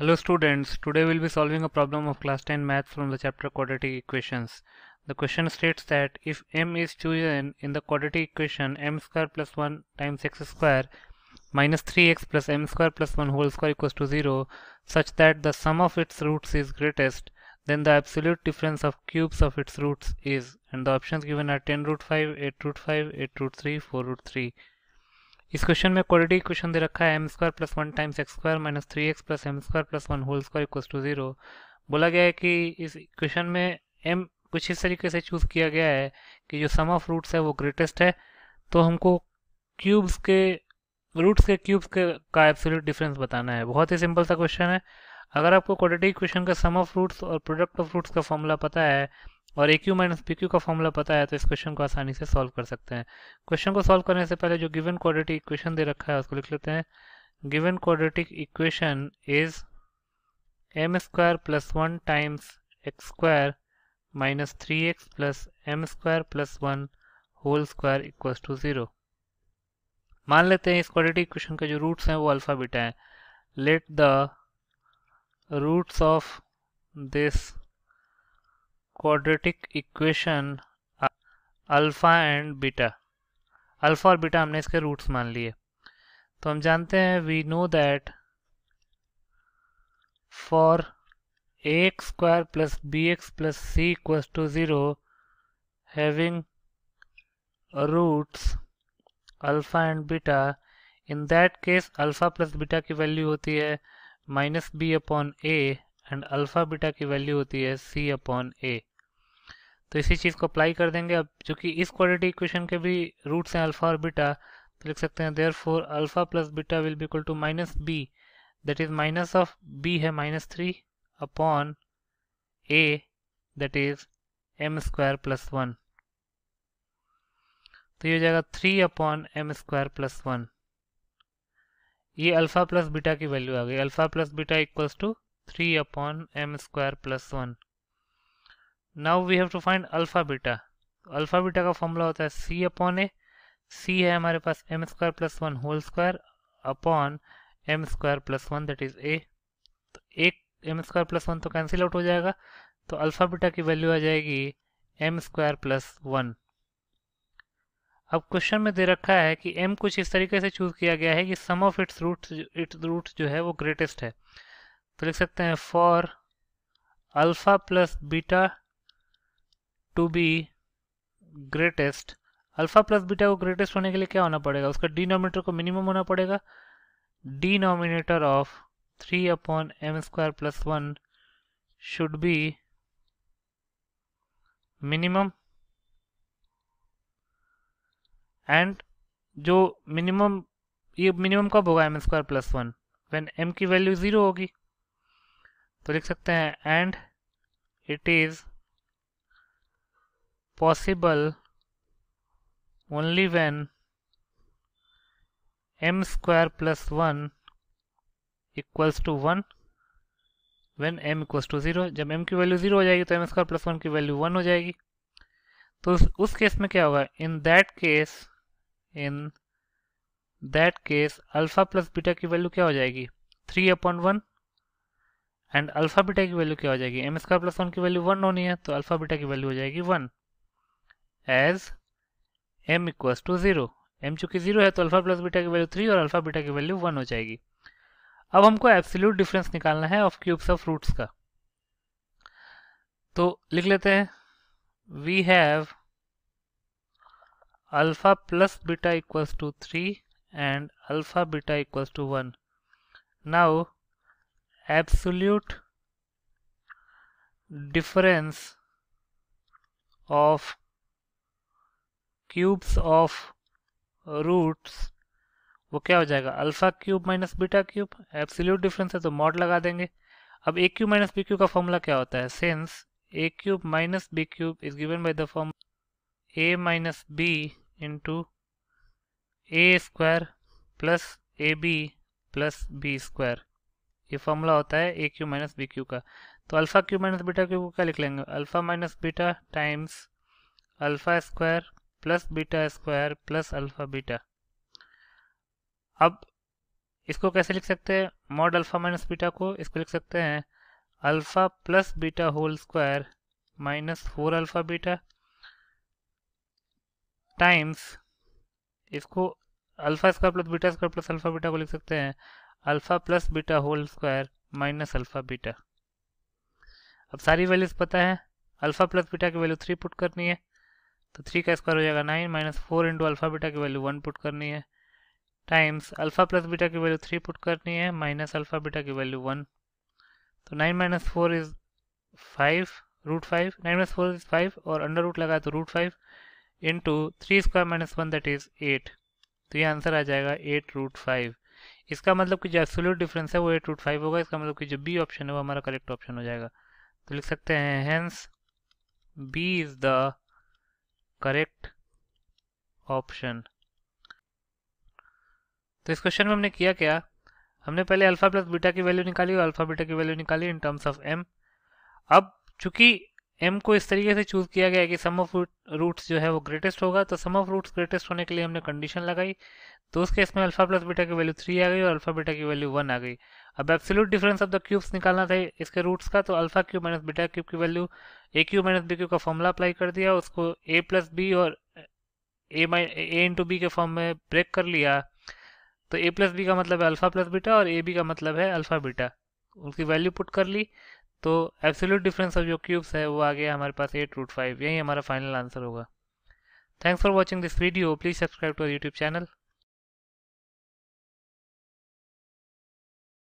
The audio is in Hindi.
Hello students, today we'll be solving a problem of class 10 math from the chapter quadratic equations. The question states that if m is chosen in the quadratic equation m square plus 1 times x square minus 3x plus m square plus 1 whole square equals to 0 such that the sum of its roots is greatest then the absolute difference of cubes of its roots is and the options given are 10 root 5, 8 root 5, 8 root 3, 4 root 3. इस क्वेश्चन में क्वालिटी क्वेश्चन दे रखा है m square plus one times x square minus three x plus m square plus one whole square equals to zero बोला गया है कि इस क्वेश्चन में एम कुछ इस तरीके से चूज किया गया है कि जो सम ऑफ रूट्स है वो ग्रेटेस्ट है तो हमको क्यूब्स के रूट्स के क्यूब्स के का एब्सोल्यूट डिफरेंस बताना है बहुत ही सिंपल सा क्वेश्चन है अगर आपको क्वाड्रेटिक इक्वेशन का सम ऑफ रूट्स और प्रोडक्ट ऑफ रूट्स का फॉर्मूला पता है और a cube minus b cube का फॉर्मूला पता है तो इस क्वेश्चन को आसानी से सॉल्व कर सकते हैं क्वेश्चन को सॉल्व करने से पहले जो गिवन क्वाड्रेटिक इक्वेशन दे रखा है उसको लिख लेते हैं given quadratic equation is m square plus one times x square minus three x plus m square plus one whole square equal to zero मान लेते हैं इस क्वाड्रेटिक इक्वेशन के जो रूट्स हैं वो अल्फाबीटा हैं let the roots of this quadratic equation alpha and beta alpha और बीटा हमने इसके रूट्स मान लिए तो हम जानते हैं we know that for a x square plus b x plus c equal to zero having roots alpha and beta in that case alpha plus beta की वैल्यू होती है minus b upon a and alpha beta की वैल्यू होती है सी अपॉन ए तो इसी चीज़ को अप्लाई कर देंगे अब चूँकि इस क्वालिटी इक्वेशन के भी रूट्स हैं अल्फ़ा और बीटा तो लिख सकते हैं therefore alpha plus beta will be to minus b that is minus of b है minus three upon a that is m square plus one तो ये हो जाएगा three upon m square plus one ये अल्फ़ा प्लस बीटा की वैल्यू आ गई alpha plus beta equals to three upon m square plus one now we have to find alpha beta alpha beta का फॉर्मूला होता है सी अपॉन ए सी है हमारे पास m square plus one whole square upon m square plus one that is a तो एक एम स्क्वायर प्लस वन तो कैंसिल आउट हो जाएगा तो अल्फा बीटा की वैल्यू आ जाएगी एम स्क्वायर प्लस वन अब क्वेश्चन में दे रखा है कि m कुछ इस तरीके से चूज किया गया है कि sum of its root its root जो है वो ग्रेटेस्ट है तो लिख सकते हैं for alpha plus beta to be greatest alpha plus beta को ग्रेटेस्ट होने के लिए क्या होना पड़ेगा उसका डिनोमिनेटर को मिनिमम होना पड़ेगा denominator of three upon m square plus one should be minimum and जो मिनिमम ये मिनिमम कब होगा m square plus one when m की वैल्यू ज़ीरो होगी तो लिख सकते हैं and it is possible only when m square plus 1 equals to one when m equal to zero जब एम की वैल्यू ज़ीरो हो जाएगी तो एम स्क्वायर प्लस वन की वैल्यू वन हो जाएगी तो उस, उस केस में क्या होगा in that case in that case alpha plus beta की वैल्यू क्या हो जाएगी three upon one and alpha beta की वैल्यू क्या हो जाएगी एम स्क्वायर प्लस वन की वैल्यू वन होनी है तो अल्फ़ा बीटा की वैल्यू हो जाएगी one as m equals to zero m चूंकि ज़ीरो है तो अल्फ़ा प्लस बीटा की वैल्यू थ्री और अल्फ़ा बीटा की वैल्यू वन हो जाएगी अब हमको एब्सोल्यूट डिफरेंस निकालना है ऑफ क्यूब्स ऑफ रूट्स का तो लिख लेते हैं we have alpha plus beta equals to three and alpha beta equals to one now absolute difference of cubes of roots वो क्या हो जाएगा alpha cube minus beta cube absolute difference है तो मॉड लगा देंगे अब a cube minus b cube का फॉर्मूला क्या होता है since a cube minus b cube is given by the form a minus b into a square plus A b plus b square ये फॉर्मूला होता है a cube minus b cube का तो alpha cube minus beta cube को क्या लिख लेंगे alpha minus beta times alpha square plus beta square plus alpha beta अब इसको कैसे लिख सकते हैं मॉड अल्फ़ा माइनस बीटा को इसको लिख सकते हैं alpha plus beta whole square minus four alpha beta times इसको alpha square plus beta square plus alpha beta को लिख सकते हैं alpha plus beta whole square minus alpha beta अब सारी वैल्यूज़ पता है अल्फ़ा प्लस बीटा की वैल्यू थ्री पुट करनी है तो थ्री का स्क्वायर हो जाएगा nine minus four into alpha beta की वैल्यू वन पुट करनी है टाइम्स अल्फ़ा प्लस बीटा की वैल्यू थ्री पुट करनी है माइनस अल्फ़ा बीटा की वैल्यू वन तो nine minus four is five root five nine minus four is five और अंडर रूट लगाए तो root five into three square minus one that is eight तो ये आंसर आ जाएगा एट रूट फाइव इसका मतलब कि जो एब्सोल्यूट डिफरेंस है वो एट रूट फाइव होगा इसका मतलब कि जो बी ऑप्शन है वो हमारा करेक्ट ऑप्शन हो जाएगा तो लिख सकते हैं hence b is the correct option तो इस क्वेश्चन में हमने किया क्या हमने पहले अल्फा प्लस बीटा की वैल्यू निकाली और अल्फा बीटा की वैल्यू निकाली इन टर्म्स ऑफ एम अब चूंकि एम को इस तरीके से चूज़ किया गया कि सम ऑफ रूट्स जो है वो ग्रेटेस्ट होगा तो सम ऑफ रूट्स ग्रेटेस्ट होने के लिए हमने कंडीशन लगाई तो उस केस में अल्फा प्लस बीटा की वैल्यू थ्री आ गई और अल्फा बीटा की वैल्यू वन आ गई अब absolute difference of the cubes निकालना था इसके रूट्स का तो alpha cube minus beta cube की value a cube minus b cube का फॉर्मूला अप्लाई कर दिया उसको ए प्लस बी और a minus a into b के फॉर्म में ब्रेक कर लिया तो ए प्लस बी का मतलब है अल्फा प्लस बीटा और ए बी का मतलब है अल्फा बीटा उसकी वैल्यू पुट कर ली तो एब्सोल्यूट डिफरेंस ऑफ जो क्यूब्स है वो आ गया हमारे पास एट रूट फाइव यही हमारा फाइनल आंसर होगा thanks for watching this video please subscribe to YouTube channel